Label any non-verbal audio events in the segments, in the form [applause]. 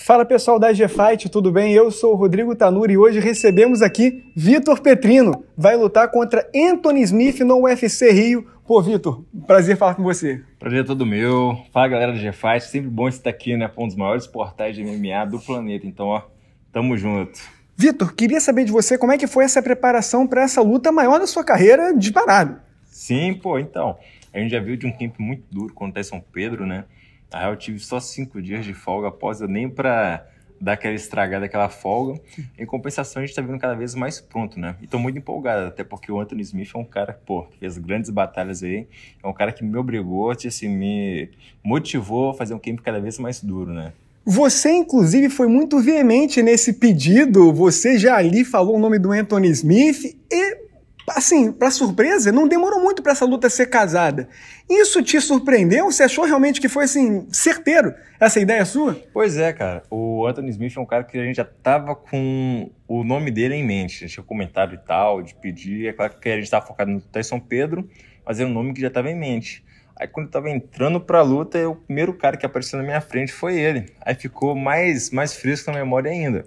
Fala pessoal da GFight, tudo bem? Eu sou o Rodrigo Tanuri e hoje recebemos aqui Vitor Petrino. Vai lutar contra Anthony Smith no UFC Rio. Pô, Vitor, prazer falar com você. Prazer é todo meu. Fala galera da GFight, sempre bom estar aqui, né? Um dos maiores portais de MMA do planeta. Então, ó, tamo junto. Vitor, queria saber de você como é que foi essa preparação para essa luta maior da sua carreira de disparado. Sim, pô, então. A gente já viu de um tempo muito duro contra São Pedro, né? Na ah, eu tive só cinco dias de folga após, eu nem para dar aquela estragada, aquela folga. Em compensação, a gente está vindo cada vez mais pronto, né? E tô muito empolgado, até porque o Anthony Smith é um cara, pô, que fez grandes batalhas aí. É um cara que me obrigou, assim, me motivou a fazer um game cada vez mais duro, né? Você, inclusive, foi muito veemente nesse pedido. Você já ali falou o nome do Anthony Smith e assim, para surpresa, não demorou muito para essa luta ser casada. Isso te surpreendeu? Você achou realmente que foi assim certeiro essa ideia sua? Pois é, cara. O Anthony Smith é um cara que a gente já tava com o nome dele em mente. tinha comentado e tal, de pedir. É claro que a gente estava focado no Tyson Pedro, mas era um nome que já estava em mente. Aí quando eu tava entrando pra luta, o primeiro cara que apareceu na minha frente foi ele. Aí ficou mais, mais fresco na memória ainda.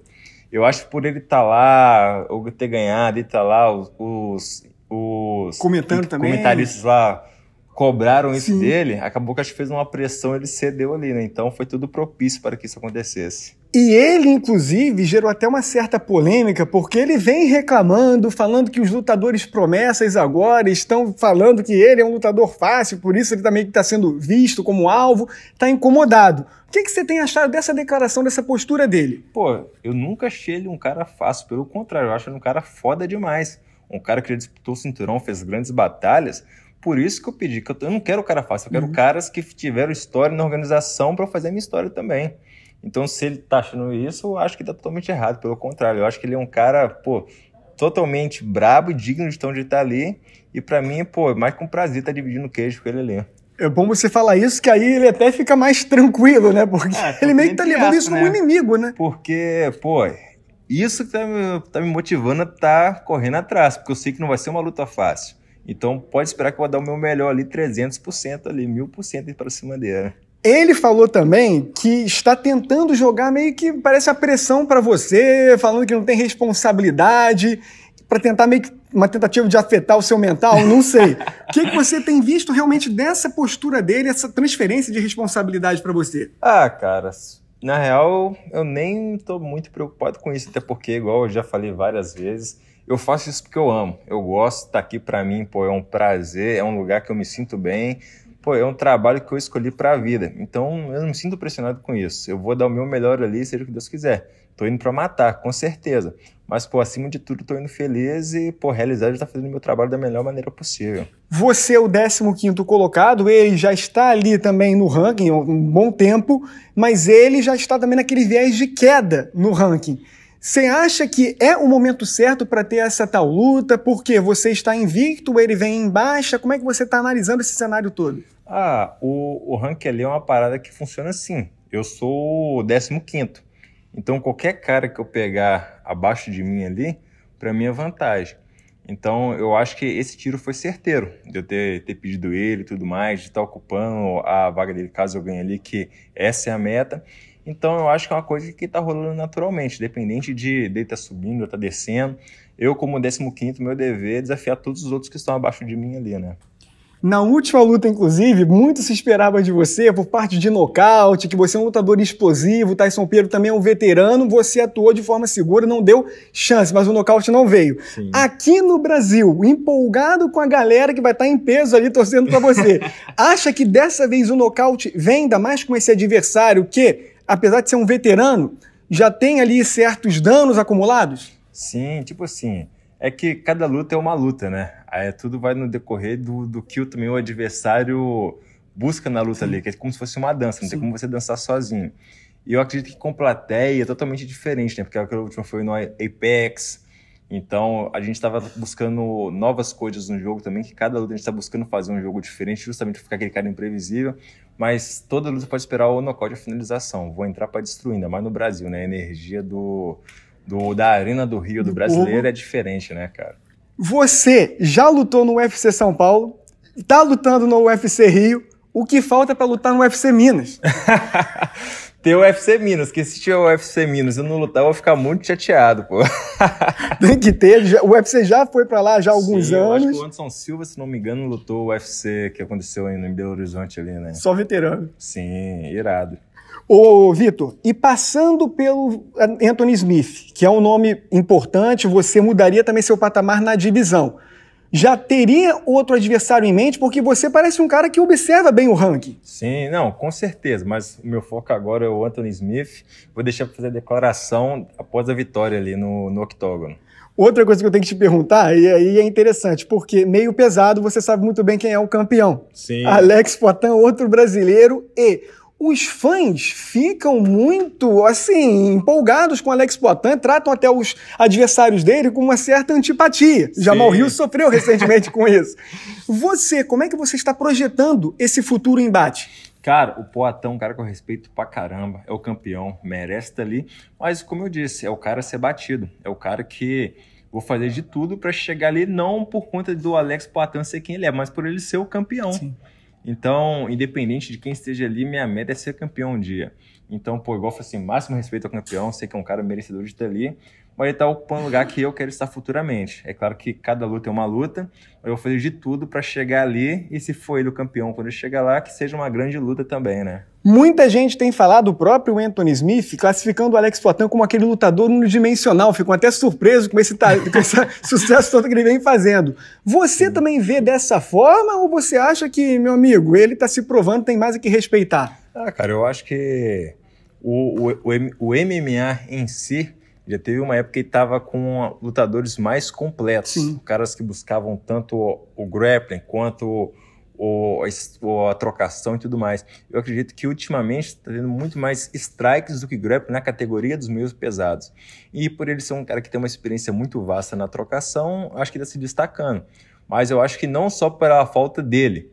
Eu acho que por ele estar tá lá, ou ter ganhado e estar tá lá, os, os, os Comentando também. comentaristas lá cobraram isso Sim. dele, acabou que acho que fez uma pressão, ele cedeu ali, né? Então foi tudo propício para que isso acontecesse. E ele, inclusive, gerou até uma certa polêmica, porque ele vem reclamando, falando que os lutadores promessas agora estão falando que ele é um lutador fácil, por isso ele também está sendo visto como alvo, está incomodado. O que, que você tem achado dessa declaração, dessa postura dele? Pô, eu nunca achei ele um cara fácil, pelo contrário, eu acho ele um cara foda demais. Um cara que já disputou o cinturão, fez grandes batalhas, por isso que eu pedi, que eu, eu não quero um cara fácil, eu quero uhum. caras que tiveram história na organização para fazer a minha história também. Então, se ele tá achando isso, eu acho que tá totalmente errado. Pelo contrário, eu acho que ele é um cara, pô, totalmente brabo, digno de onde ele tá ali. E para mim, pô, é mais com prazer tá dividindo queijo com ele ali. É bom você falar isso, que aí ele até fica mais [laughs] tranquilo, né? Porque ah, ele meio que tá levando isso né? inimigo, né? Porque, pô, isso que tá, tá me motivando a tá correndo atrás, porque eu sei que não vai ser uma luta fácil. Então pode esperar que eu vou dar o meu melhor ali, 300% ali, 1000% para cima dele. Ele falou também que está tentando jogar meio que parece a pressão para você, falando que não tem responsabilidade, para tentar meio que uma tentativa de afetar o seu mental, não sei. [laughs] o que, que você tem visto realmente dessa postura dele, essa transferência de responsabilidade para você? Ah, cara, na real, eu nem estou muito preocupado com isso, até porque, igual eu já falei várias vezes, eu faço isso porque eu amo, eu gosto, estar tá aqui para mim, pô, é um prazer, é um lugar que eu me sinto bem, pô, é um trabalho que eu escolhi para a vida. Então, eu não me sinto pressionado com isso. Eu vou dar o meu melhor ali, seja o que Deus quiser. Tô indo para matar, com certeza. Mas, pô, acima de tudo, tô indo feliz e, pô, realizado está fazendo o meu trabalho da melhor maneira possível. Você é o 15º colocado, ele já está ali também no ranking há um bom tempo, mas ele já está também naquele viés de queda no ranking. Você acha que é o momento certo para ter essa tal luta? Porque você está invicto, ele vem em baixa. Como é que você está analisando esse cenário todo? Ah, o, o ranking ali é uma parada que funciona assim. Eu sou o 15. Então, qualquer cara que eu pegar abaixo de mim ali, para mim é vantagem. Então, eu acho que esse tiro foi certeiro, de eu ter, ter pedido ele e tudo mais, de estar tá ocupando a vaga dele caso eu ganhe ali, que essa é a meta. Então eu acho que é uma coisa que está rolando naturalmente, dependente de ele estar tá subindo, estar tá descendo. Eu, como 15, meu dever é desafiar todos os outros que estão abaixo de mim ali, né? Na última luta, inclusive, muito se esperava de você por parte de nocaute, que você é um lutador explosivo, Tyson Pedro também é um veterano, você atuou de forma segura, não deu chance, mas o nocaute não veio. Sim. Aqui no Brasil, empolgado com a galera que vai estar tá em peso ali torcendo para você, [laughs] acha que dessa vez o nocaute vem, ainda mais com esse adversário que apesar de ser um veterano, já tem ali certos danos acumulados? Sim, tipo assim, é que cada luta é uma luta, né? Aí tudo vai no decorrer do, do que o, também o adversário busca na luta Sim. ali, que é como se fosse uma dança, não Sim. tem como você dançar sozinho. E eu acredito que com plateia é totalmente diferente, né? Porque aquela última foi no Apex, então a gente estava buscando novas coisas no jogo também, que cada luta a gente está buscando fazer um jogo diferente, justamente para ficar aquele cara imprevisível. Mas toda luta pode esperar o nocaute a finalização. Vou entrar para destruir, ainda mais no Brasil, né? A energia do, do da Arena do Rio, do, brasileiro, é diferente, né, cara? Você já lutou no UFC São Paulo, tá lutando no UFC Rio, o que falta para lutar no UFC Minas? [laughs] ter o UFC Minas, que se tiver o UFC Minas e não lutar, eu vou ficar muito chateado, pô. [laughs] Tem que ter, o UFC já foi para lá já há alguns Sim, anos. Eu acho que o Anderson Silva, se não me engano, lutou o UFC que aconteceu em Belo Horizonte ali, né? Só veterano. Sim, irado. Ô, Vitor, e passando pelo Anthony Smith, que é um nome importante, você mudaria também seu patamar na divisão já teria outro adversário em mente, porque você parece um cara que observa bem o ranking. Sim, não, com certeza, mas o meu foco agora é o Anthony Smith. Vou deixar para fazer a declaração após a vitória ali no, no octógono. Outra coisa que eu tenho que te perguntar, e aí é interessante, porque meio pesado, você sabe muito bem quem é o campeão. Sim. Alex Potan, outro brasileiro, e os fãs ficam muito, assim, empolgados com Alex Poitin, tratam até os adversários dele com uma certa antipatia. Sim. Jamal Rio sofreu recentemente com isso. Você, como é que você está projetando esse futuro embate? Cara, o Poitin é um cara que eu respeito pra caramba, é o campeão, merece estar tá ali, mas como eu disse, é o cara a ser batido, é o cara que vou fazer de tudo para chegar ali, não por conta do Alex Poitin ser quem ele é, mas por ele ser o campeão. Sim. Então, independente de quem esteja ali, minha meta é ser campeão um dia. Então, pô, igual eu falei assim, máximo respeito ao campeão, sei que é um cara merecedor de estar ali, mas ele está ocupando o lugar que eu quero estar futuramente. É claro que cada luta é uma luta, mas eu vou fazer de tudo para chegar ali e se for ele o campeão quando ele chegar lá, que seja uma grande luta também, né? Muita gente tem falado, o próprio Anthony Smith, classificando o Alex Poitin como aquele lutador unidimensional. Ficam até surpreso com esse, [laughs] com esse sucesso todo que ele vem fazendo. Você Sim. Uhum. também vê dessa forma ou você acha que, meu amigo, ele está se provando, tem mais a que respeitar? Ah, cara, eu acho que o, o, o, o MMA em si já teve uma época que estava com lutadores mais completos, Sim. caras que buscavam tanto o, grappling quanto o, o, a trocação e tudo mais. Eu acredito que ultimamente está tendo muito mais strikes do que grappling na categoria dos meios pesados. E por ele ser um cara que tem uma experiência muito vasta na trocação, acho que ele está se destacando. Mas eu acho que não só pela falta dele,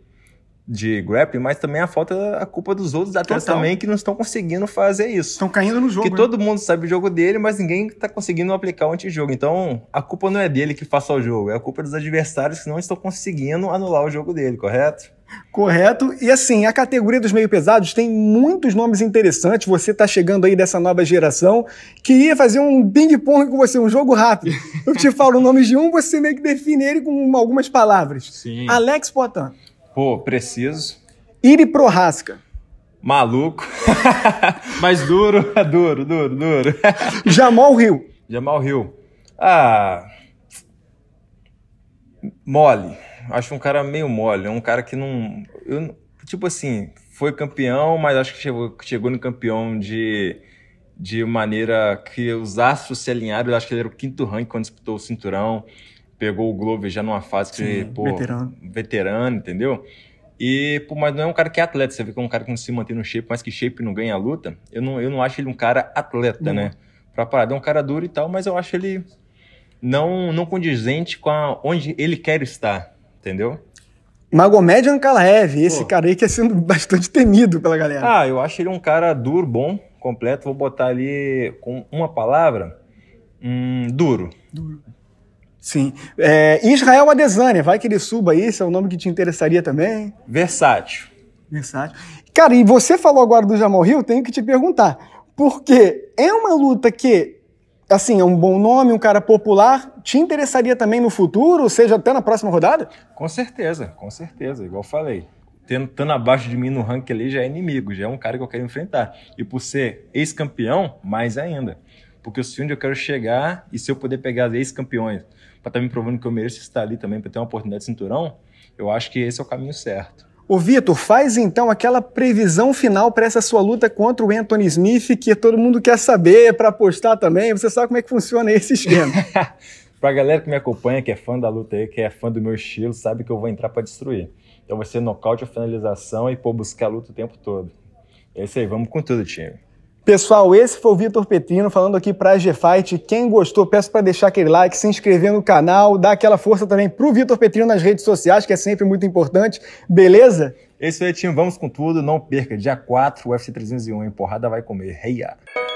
de grappling, mas também a falta, a culpa dos outros atletas também que não estão conseguindo fazer isso. Estão caindo no jogo. Que né? todo mundo sabe o jogo dele, mas ninguém está conseguindo aplicar o antijogo. Então, a culpa não é dele que faça o jogo, é a culpa dos adversários que não estão conseguindo anular o jogo dele, correto? Correto. E assim, a categoria dos meio pesados tem muitos nomes interessantes. Você está chegando aí dessa nova geração que ia fazer um ping-pong com você, um jogo rápido. Eu te falo o nome de um, você meio que define ele com algumas palavras. Sim. Alex Potan. Pô, preciso. pro Rasca. Maluco. [laughs] Mas [laughs] duro, duro, duro, duro. [laughs] Jamal Rio. Jamal Rio. Ah. Mole. Acho um cara meio mole. É um cara que não. Eu, tipo assim, foi campeão, mas acho que chegou, chegou no campeão de, de maneira que os astros se alinharam. Eu acho que ele era o quinto ranking quando disputou o cinturão pegou o Glover já numa fase Sim, que, pô, veterano. veterano, entendeu? E, pô, mas não é um cara que é atleta. Você vê que é um cara que não se mantém no shape, mas que shape não ganha a luta. Eu não, eu não acho ele um cara atleta, né? Pra parada, é um cara duro e tal, mas eu acho ele não não condizente com a, onde ele quer estar, entendeu? Magomed Ankalaev, esse pô. cara aí que é sendo bastante temido pela galera. Ah, eu acho ele um cara duro, bom, completo. Vou botar ali com uma palavra, hum, duro. Duro. Sim. É, Israel Adesanya, vai que ele suba aí, se é um nome que te interessaria também. Versátil. Versátil. Cara, e você falou agora do Jamal Hill, tenho que te perguntar. Porque é uma luta que, assim, é um bom nome, um cara popular, te interessaria também no futuro, seja até na próxima rodada? Com certeza, com certeza, igual falei. Tentando abaixo de mim no ranking ali já é inimigo, já é um cara que eu quero enfrentar. E por ser ex-campeão, mais ainda. Porque o sei onde eu quero chegar e se eu puder pegar as ex-campeões para tá estar me provando que eu mereço estar ali também para ter uma oportunidade de cinturão, eu acho que esse é o caminho certo. O Vitor, faz então aquela previsão final para essa sua luta contra o Anthony Smith, que todo mundo quer saber, é para apostar também. Você sabe como é que funciona esse esquema. [laughs] para a galera que me acompanha, que é fã da luta aí, que é fã do meu estilo, sabe que eu vou entrar para destruir. Então vai ser nocaute ou finalização e pô, buscar a luta o tempo todo. É isso aí, vamos com tudo, time. Pessoal, esse foi o Vitor Petrino falando aqui para a GFight. Quem gostou, peço para deixar aquele like, se inscrever no canal, dar aquela força também para o Vitor Petrino nas redes sociais, que é sempre muito importante. Beleza? É isso aí, time. Vamos com tudo. Não perca. Dia 4, UFC 301 em Porrada Vai Comer. reia.